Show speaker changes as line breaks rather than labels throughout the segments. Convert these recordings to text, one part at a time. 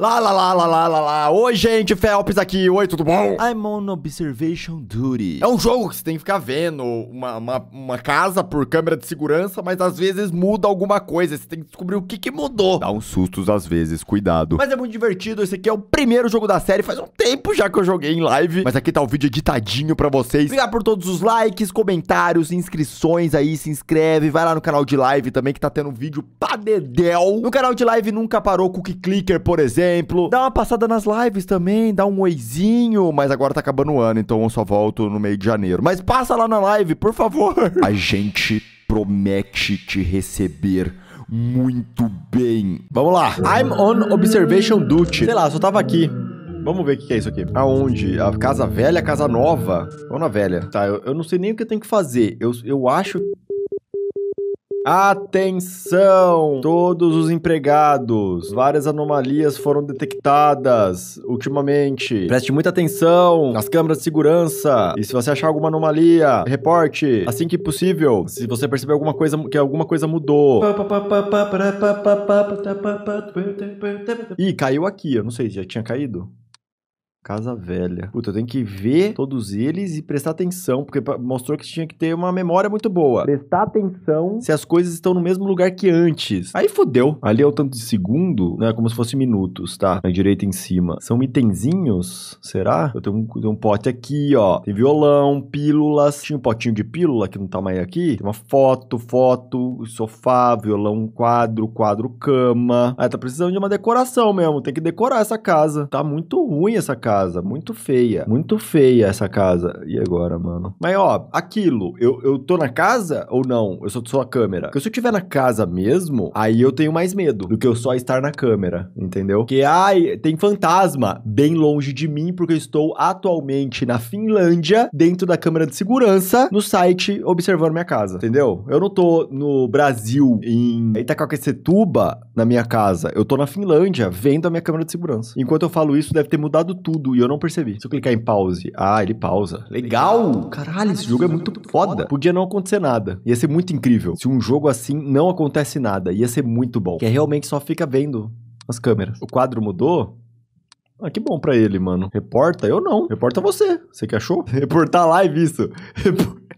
Lá, lá, lá, lá, lá, lá, lá. Oi, gente, Felps aqui. Oi, tudo bom? I'm on observation duty. É um jogo que você tem que ficar vendo uma, uma, uma casa por câmera de segurança, mas às vezes muda alguma coisa. Você tem que descobrir o que, que mudou. Dá uns sustos às vezes, cuidado. Mas é muito divertido. Esse aqui é o primeiro jogo da série. Faz um tempo já que eu joguei em live. Mas aqui tá o vídeo editadinho pra vocês. Obrigado por todos os likes, comentários, inscrições aí. Se inscreve. Vai lá no canal de live também que tá tendo um vídeo padedel. No canal de live nunca parou com o Clicker, por exemplo exemplo. Dá uma passada nas lives também, dá um oizinho, mas agora tá acabando o ano, então eu só volto no meio de janeiro. Mas passa lá na live, por favor. A gente promete te receber muito bem. Vamos lá. I'm on observation duty. Sei lá, só tava aqui. Vamos ver o que é isso aqui. Aonde? A casa velha, a casa nova? Ou na velha? Tá, eu, eu não sei nem o que eu tenho que fazer. Eu, eu acho Atenção! Todos os empregados! Várias anomalias foram detectadas ultimamente. Preste muita atenção nas câmeras de segurança. E se você achar alguma anomalia, reporte assim que possível. Se você perceber alguma coisa que alguma coisa mudou. Ih, caiu aqui. Eu não sei, já tinha caído. Casa Velha. Puta, eu tenho que ver todos eles e prestar atenção, porque mostrou que tinha que ter uma memória muito boa. Prestar atenção se as coisas estão no mesmo lugar que antes. Aí fodeu. Ali é o tanto de segundo, né? Como se fosse minutos, tá? Na direita em cima. São itenzinhos? Será? Eu tenho um, tenho um pote aqui, ó. Tem violão, pílulas. Tinha um potinho de pílula que não tá mais aqui. Tem uma foto, foto, sofá, violão, quadro, quadro, cama. Ah, tá precisando de uma decoração mesmo. Tem que decorar essa casa. Tá muito ruim essa casa casa. Muito feia. Muito feia essa casa. E agora, mano? Mas, ó, aquilo. Eu, eu tô na casa ou não? Eu só a câmera. Porque se eu tiver na casa mesmo, aí eu tenho mais medo do que eu só estar na câmera, entendeu? Que, ai, tem fantasma bem longe de mim, porque eu estou atualmente na Finlândia, dentro da câmera de segurança, no site observando minha casa, entendeu? Eu não tô no Brasil, em Itaquaquecetuba, na minha casa. Eu tô na Finlândia, vendo a minha câmera de segurança. Enquanto eu falo isso, deve ter mudado tudo tudo e eu não percebi. Se eu clicar em pause, ah, ele pausa. Legal! Caralho, esse jogo é muito foda. Podia não acontecer nada. Ia ser muito incrível. Se um jogo assim não acontece nada, ia ser muito bom. Que é realmente só fica vendo as câmeras. O quadro mudou, ah, que bom pra ele, mano. Reporta? Eu não. Reporta você. Você que achou? Reportar live isso.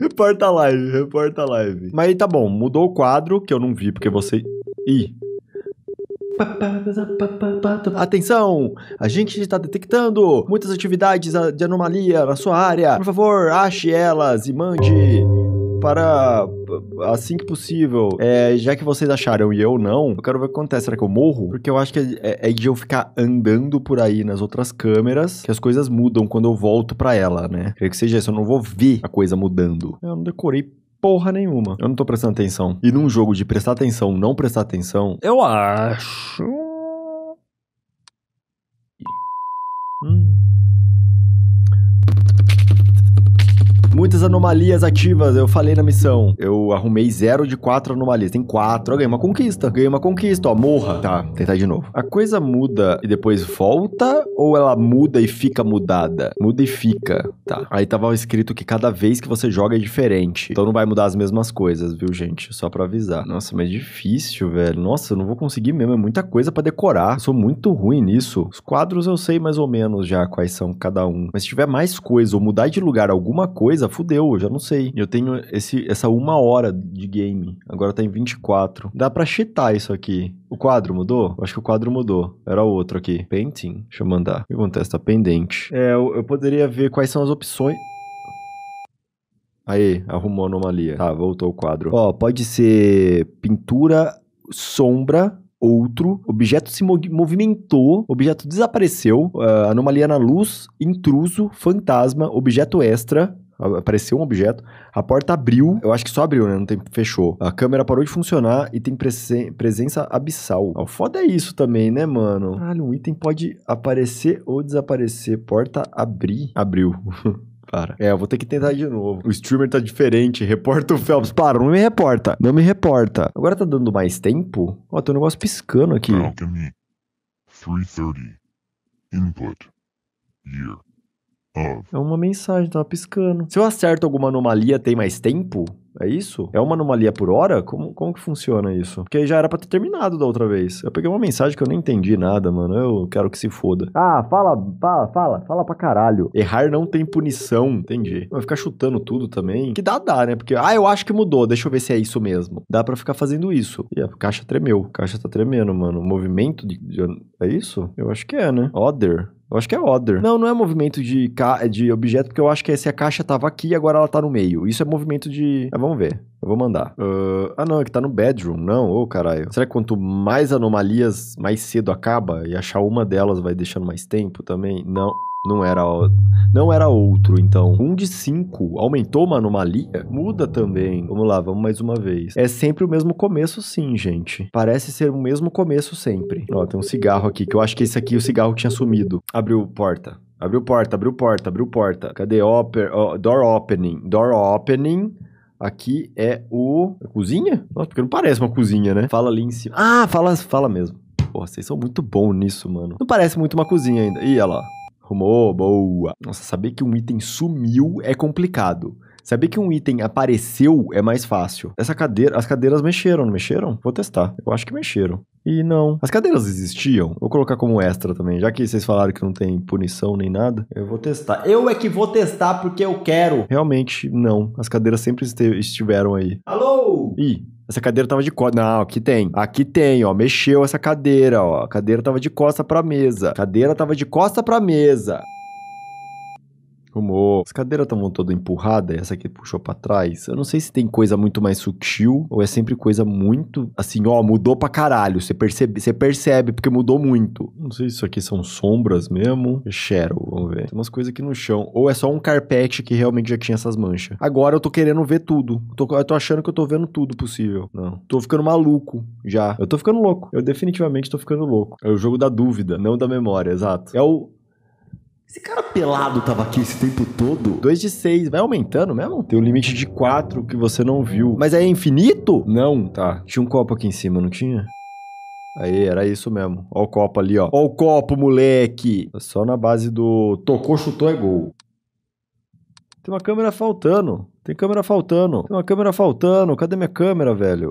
reporta live, reporta live. Mas aí tá bom, mudou o quadro, que eu não vi, porque você... Ih, Atenção! A gente está detectando muitas atividades de anomalia na sua área. Por favor, ache elas e mande para assim que possível. É, já que vocês acharam e eu não, eu quero ver o que acontece. Será que eu morro? Porque eu acho que é, é, é de eu ficar andando por aí nas outras câmeras que as coisas mudam quando eu volto para ela, né? Creio que seja isso. Eu não vou ver a coisa mudando. Eu não decorei porra nenhuma. Eu não tô prestando atenção. E num jogo de prestar atenção, não prestar atenção, eu acho muitas anomalias ativas, eu falei na missão. Eu arrumei zero de quatro anomalias. Tem quatro, eu ganhei uma conquista. Ganhei uma conquista, ó, morra. Tá, tentar de novo. A coisa muda e depois volta? Ou ela muda e fica mudada? Muda e fica, tá. Aí tava escrito que cada vez que você joga é diferente. Então não vai mudar as mesmas coisas, viu, gente? Só pra avisar. Nossa, mas é difícil, velho. Nossa, eu não vou conseguir mesmo. É muita coisa para decorar. Eu sou muito ruim nisso. Os quadros eu sei mais ou menos já quais são cada um. Mas se tiver mais coisa ou mudar de lugar alguma coisa, fudeu, eu já não sei. Eu tenho esse, essa uma hora de game, agora tá em 24. Dá pra cheatar isso aqui. O quadro mudou? Acho que o quadro mudou. Era outro aqui. Painting? Deixa eu mandar. O que acontece? Tá pendente. É, eu, eu poderia ver quais são as opções... Aí, arrumou a anomalia. Tá, voltou o quadro. Ó, pode ser pintura, sombra, outro, objeto se movimentou, objeto desapareceu, uh, anomalia na luz, intruso, fantasma, objeto extra, apareceu um objeto, a porta abriu, eu acho que só abriu, né? Não tem, fechou. A câmera parou de funcionar e tem presen presença abissal. O foda é isso também, né, mano? Caralho, um item pode aparecer ou desaparecer. Porta abrir. Abriu. Para. É, eu vou ter que tentar de novo. O streamer tá diferente. Reporta o Phelps. Para, não me reporta. Não me reporta. Agora tá dando mais tempo? Ó, tem um negócio piscando aqui. Alchemy 330. Input. Year. É uma mensagem, tava piscando. Se eu acerto alguma anomalia, tem mais tempo? É isso? É uma anomalia por hora? Como, como que funciona isso? Porque já era pra ter terminado da outra vez. Eu peguei uma mensagem que eu nem entendi nada, mano. Eu quero que se foda. Ah, fala, fala, fala, fala pra caralho. Errar não tem punição. Entendi. Vai ficar chutando tudo também. Que dá, dá, né? Porque, ah, eu acho que mudou. Deixa eu ver se é isso mesmo. Dá pra ficar fazendo isso. E a caixa tremeu. A caixa tá tremendo, mano. O movimento de. É isso? Eu acho que é, né? Other. Eu acho que é other. Não, não é movimento de, ca... de objeto, porque eu acho que se a caixa tava aqui e agora ela tá no meio. Isso é movimento de. Ah, vamos ver. Eu vou mandar. Uh, ah, não, é que tá no bedroom. Não, ô oh, caralho. Será que quanto mais anomalias, mais cedo acaba? E achar uma delas vai deixando mais tempo também? Não. Não era, não era outro, então. Um de cinco aumentou uma anomalia? Muda também. Vamos lá, vamos mais uma vez. É sempre o mesmo começo, sim, gente. Parece ser o mesmo começo sempre. Ó, tem um cigarro aqui, que eu acho que esse aqui, o cigarro tinha sumido. Abriu porta. Abriu porta, abriu porta, abriu porta. Cadê? Oper, oh, door opening. Door opening. Aqui é o. A cozinha? Nossa, porque não parece uma cozinha, né? Fala ali em cima. Ah, fala, fala mesmo. Porra, vocês são muito bons nisso, mano. Não parece muito uma cozinha ainda. Ih, olha lá. Arrumou, boa. Nossa, saber que um item sumiu é complicado. Saber que um item apareceu é mais fácil. Essa cadeira, as cadeiras mexeram, não mexeram? Vou testar. Eu acho que mexeram. E não. As cadeiras existiam? Vou colocar como extra também, já que vocês falaram que não tem punição nem nada. Eu vou testar. Eu é que vou testar porque eu quero. Realmente não. As cadeiras sempre estiveram aí. Alô? Ih, essa cadeira tava de costas. Não, aqui tem. Aqui tem, ó. Mexeu essa cadeira, ó. A cadeira tava de costa pra mesa. A cadeira tava de costa pra mesa humor. As cadeiras estavam tá toda empurrada, essa aqui puxou para trás. Eu não sei se tem coisa muito mais sutil ou é sempre coisa muito assim, ó, mudou pra caralho. Você percebe, você percebe porque mudou muito. Não sei se isso aqui são sombras mesmo. Cheryl, é vamos ver. Tem umas coisas aqui no chão. Ou é só um carpete que realmente já tinha essas manchas. Agora eu tô querendo ver tudo. Eu tô, eu tô achando que eu tô vendo tudo possível. Não. Tô ficando maluco já. Eu tô ficando louco. Eu definitivamente tô ficando louco. É o jogo da dúvida, não da memória, exato. É o esse cara pelado tava aqui esse tempo todo. 2 de 6, vai aumentando mesmo? Tem um limite de 4 que você não viu. Mas é infinito? Não, tá. Tinha um copo aqui em cima, não tinha? Aí, era isso mesmo. Ó o copo ali, ó. Ó o copo, moleque! Só na base do tocou, chutou, é gol. Tem uma câmera faltando. Tem câmera faltando. Tem uma câmera faltando. Cadê minha câmera, velho?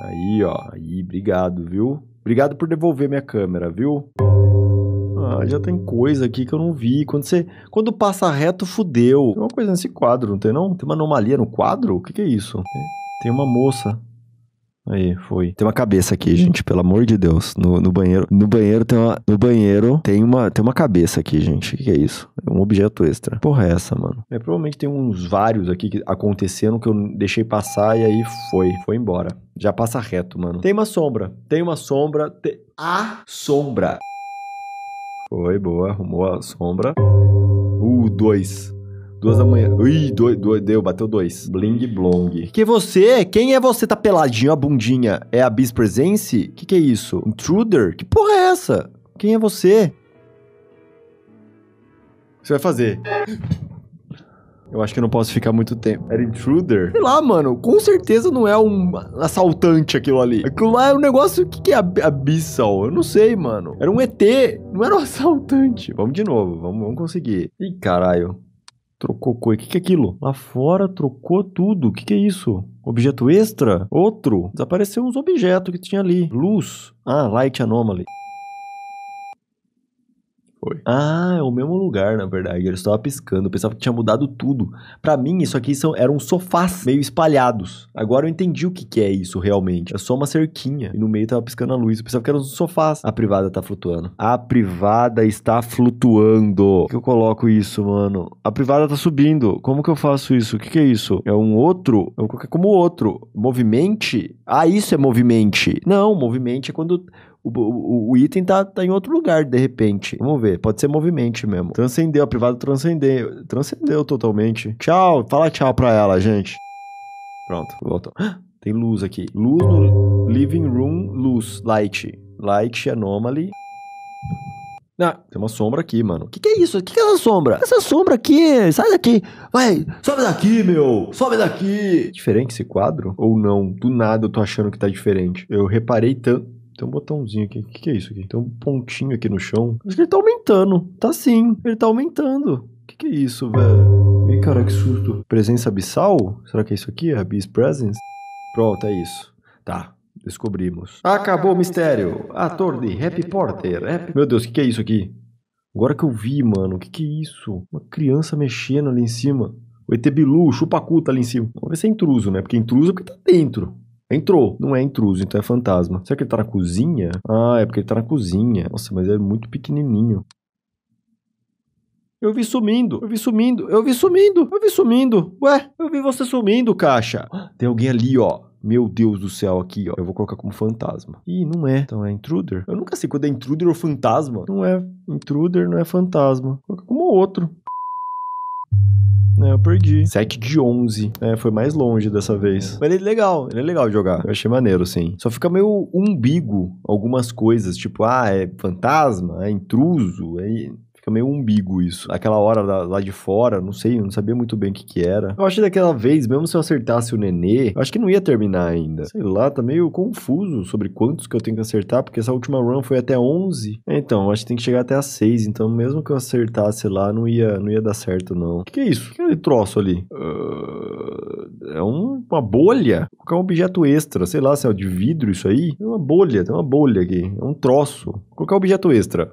Aí, ó. Aí, obrigado, viu? Obrigado por devolver minha câmera, viu? Ah, já tem coisa aqui que eu não vi. Quando você, quando passa reto, fudeu. Tem uma coisa nesse quadro, não tem não? Tem uma anomalia no quadro? O que, que é isso? É, tem uma moça Aí, foi. Tem uma cabeça aqui, gente, pelo amor de Deus. No, no, banheiro. No banheiro tem uma. No banheiro tem uma, tem uma cabeça aqui, gente. O que, que, é isso? É um objeto extra. Porra, é essa, mano? É, provavelmente tem uns vários aqui que aconteceram que eu deixei passar e aí foi. Foi embora. Já passa reto, mano. Tem uma sombra. Tem uma sombra. Tem... A sombra. Foi, boa. Arrumou a sombra. Uh, dois. Duas da manhã. Ui, dois, dois, deu, bateu dois. Bling blong. Que você? Quem é você? Tá peladinho a bundinha? É a Bis Presence? Que que é isso? Intruder? Que porra é essa? Quem é você? O que você vai fazer? Eu acho que não posso ficar muito tempo. Era intruder? Sei lá, mano. Com certeza não é um assaltante aquilo ali. Aquilo lá é um negócio que, que é ab abissal. Eu não sei, mano. Era um ET. Não era um assaltante. Vamos de novo. Vamos, vamos conseguir. Ih, caralho. Trocou coisa. O que, que é aquilo? Lá fora trocou tudo. O que, que é isso? Objeto extra? Outro? Desapareceu uns objetos que tinha ali. Luz. Ah, Light Anomaly. Ah, é o mesmo lugar, na verdade. Ele estava piscando, eu pensava que tinha mudado tudo. Para mim, isso aqui são, eram sofás meio espalhados. Agora eu entendi o que, que é isso realmente. É só uma cerquinha. E no meio tava piscando a luz. Eu pensava que eram sofás. A privada tá flutuando. A privada está flutuando. Por que eu coloco isso, mano? A privada tá subindo. Como que eu faço isso? O que, que é isso? É um outro? É coloquei como outro. Movimente? Ah, isso é movimente. Não, movimente é quando o, o, o item tá, tá, em outro lugar, de repente. Vamos ver, pode ser movimento mesmo. Transcendeu, a privada transcendeu. Transcendeu totalmente. Tchau, fala tchau pra ela, gente. Pronto, voltou. Ah, tem luz aqui. Luz no living room, luz, light. Light, anomaly. Ah, tem uma sombra aqui, mano. O que, que, é isso? O que, que, é essa sombra? É essa sombra aqui, sai daqui. Vai, sobe daqui, meu. Sobe daqui. Diferente esse quadro? Ou não? Do nada eu tô achando que tá diferente. Eu reparei tanto tem um botãozinho aqui. O que, que é isso aqui? Tem um pontinho aqui no chão. Acho que ele tá aumentando. Tá sim, ele tá aumentando. O que, que é isso, velho? Ih, cara, que susto. Presença abissal? Será que é isso aqui? Abyss Presence? Pronto, é isso. Tá, descobrimos. Acabou o mistério. Ator de Happy Porter. Happy... Meu Deus, o que, que é isso aqui? Agora que eu vi, mano, o que, que é isso? Uma criança mexendo ali em cima. O ET Bilu, o Chupacu tá ali em cima. Vamos ver se é intruso, né? Porque intruso é porque tá dentro. Entrou, não é intruso, então é fantasma. Será que ele tá na cozinha? Ah, é porque ele tá na cozinha. Nossa, mas é muito pequenininho. Eu vi sumindo, eu vi sumindo, eu vi sumindo, eu vi sumindo. Ué, eu vi você sumindo, caixa. Tem alguém ali, ó. Meu Deus do céu, aqui, ó. Eu vou colocar como fantasma. Ih, não é. Então é intruder? Eu nunca sei quando é intruder ou fantasma. Não é. Intruder não é fantasma. Coloca como outro. É, eu perdi. 7 de 11. É, foi mais longe dessa é. vez. Mas ele é legal, ele é legal de jogar. Eu achei maneiro, assim. Só fica meio umbigo algumas coisas. Tipo, ah, é fantasma, é intruso, é fica meio umbigo isso. Aquela hora lá, lá de fora, não sei, eu não sabia muito bem o que que era. Eu acho que daquela vez, mesmo se eu acertasse o Nenê, eu acho que não ia terminar ainda. Sei lá, tá meio confuso sobre quantos que eu tenho que acertar, porque essa última run foi até 11. Então, acho que tem que chegar até a 6, então mesmo que eu acertasse lá, não ia, não ia dar certo não. O que, que, é isso? O que é aquele troço ali? Uh, é um, uma bolha? É um objeto extra, sei lá se é de vidro isso aí. É uma bolha, tem uma bolha aqui, é um troço. Vou colocar objeto extra.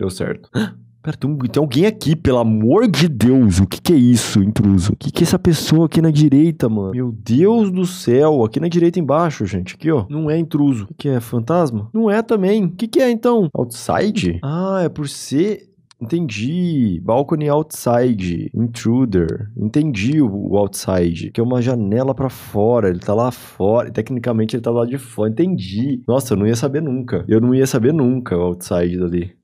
Deu certo. Pera, tem, tem, alguém aqui, pelo amor de Deus. O que, que é isso, intruso? O que, que é essa pessoa aqui na direita, mano? Meu Deus do céu. Aqui na direita embaixo, gente. Aqui, ó. Não é intruso. O que, que é? Fantasma? Não é também. O que, que é, então? Outside? Ah, é por ser... Entendi. Balcony outside. Intruder. Entendi o outside. Que é uma janela para fora. Ele tá lá fora. tecnicamente ele tá lá de fora. Entendi. Nossa, eu não ia saber nunca. Eu não ia saber nunca o outside dali.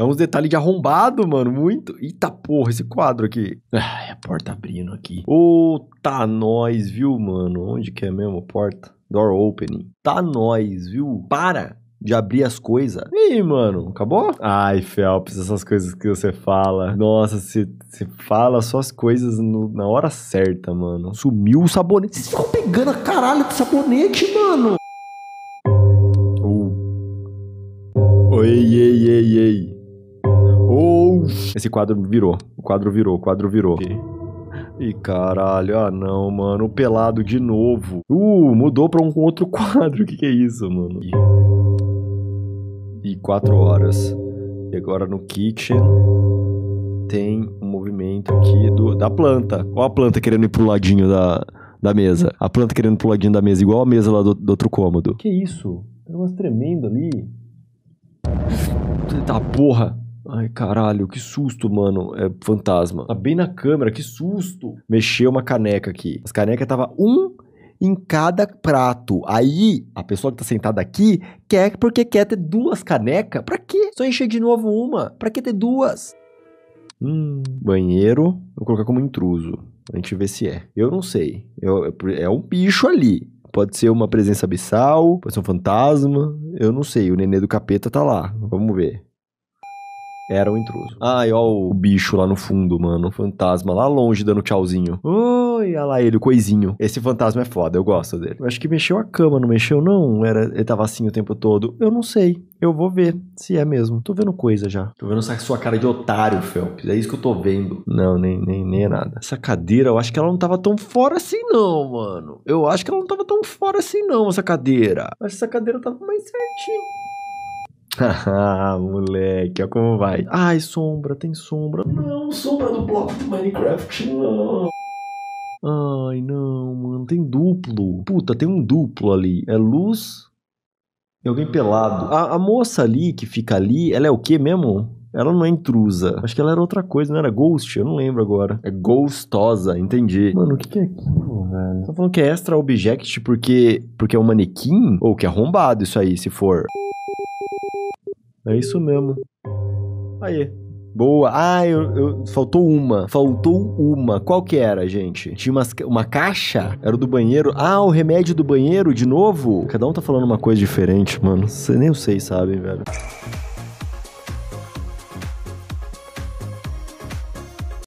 É uns detalhes de arrombado, mano, muito. Eita porra, esse quadro aqui. Ai, a porta abrindo aqui. Ô, tá nós, viu, mano? Onde que é mesmo a porta? Door opening. Tá nós, viu? Para de abrir as coisas. Ih, mano, acabou? Ai, Felps, essas coisas que você fala. Nossa, você, fala só as coisas no, na hora certa, mano. Sumiu o sabonete. Vocês ficam pegando a caralho do sabonete, mano. Uh. Oi, ei, ei, ei. Esse quadro virou. O quadro virou, o quadro virou. E... caralho, ah não, mano, o pelado de novo. Uh, mudou pra um outro quadro, o que, que é isso, mano? E... quatro horas. E agora no kitchen tem um movimento aqui do, da planta. Olha a planta querendo ir pro ladinho da, da mesa. A planta querendo ir pro ladinho da mesa, igual a mesa lá do, do outro cômodo. Que isso? Tem umas negócio tremendo ali. Tá porra. Ai, caralho, que susto, mano. É fantasma. Tá bem na câmera, que susto. Mexeu uma caneca aqui. As canecas tava um em cada prato. Aí, a pessoa que tá sentada aqui quer porque quer ter duas canecas. Pra quê? Só encher de novo uma. Pra que ter duas? Hum, banheiro, vou colocar como intruso. A gente vê se é. Eu não sei. Eu, é um bicho ali. Pode ser uma presença abissal, pode ser um fantasma. Eu não sei. O nenê do capeta tá lá. Vamos ver. Era um intruso. Ai, ó o bicho lá no fundo, mano. O fantasma lá longe dando tchauzinho. Oi, olha lá ele, o coisinho. Esse fantasma é foda, eu gosto dele. Eu acho que mexeu a cama, não mexeu, não? Era, ele tava assim o tempo todo. Eu não sei. Eu vou ver se é mesmo. Tô vendo coisa já. Tô vendo essa sua cara de otário, Felps. É isso que eu tô vendo. Não, nem, nem, nem é nada. Essa cadeira, eu acho que ela não tava tão fora assim, não, mano. Eu acho que ela não tava tão fora assim, não, essa cadeira. Acho que essa cadeira tava mais certinha ah, moleque, olha como vai. Ai, sombra, tem sombra. Não, sombra do bloco do Minecraft, não. Ai, não, mano, tem duplo. Puta, tem um duplo ali. É luz e alguém pelado. A, a moça ali que fica ali, ela é o que mesmo? Ela não é intrusa. Acho que ela era outra coisa, não era ghost? Eu não lembro agora. É ghostosa, entendi. Mano, o que, que é aquilo, velho? Tá falando que é extra object porque, porque é um manequim? Ou oh, que é arrombado isso aí, se for. É isso mesmo. Aí. Boa. Ah, eu, eu, faltou uma. Faltou uma. Qual que era, gente? Tinha uma, uma caixa? Era do banheiro. Ah, o remédio do banheiro de novo? Cada um tá falando uma coisa diferente, mano. Cê, nem eu sei, sabe, velho.